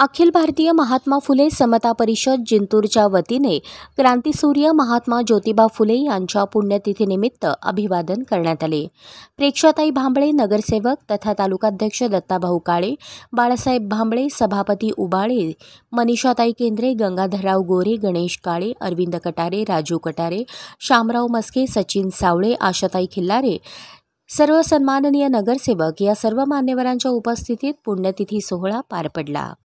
अखिल भारतीय महात्मा फुले समता परिषद जिंतूरच्या वतीने क्रांतीसूर्य महात्मा ज्योतिबा फुले यांच्या पुण्यतिथीनिमित्त अभिवादन करण्यात आले प्रेक्षाताई भांबळे नगरसेवक तथा तालुकाध्यक्ष दत्ताभाऊ काळे बाळासाहेब भांबळे सभापती उबाळे मनीषाताई केंद्रे गंगाधरराव गोरे गणेश काळे अरविंद कटारे राजू कटारे शामराव मस्के सचिन सावळे आशाताई खिल्लारे सर्व सन्माननीय नगरसेवक या सर्व मान्यवरांच्या उपस्थितीत पुण्यतिथी सोहळा पार पडला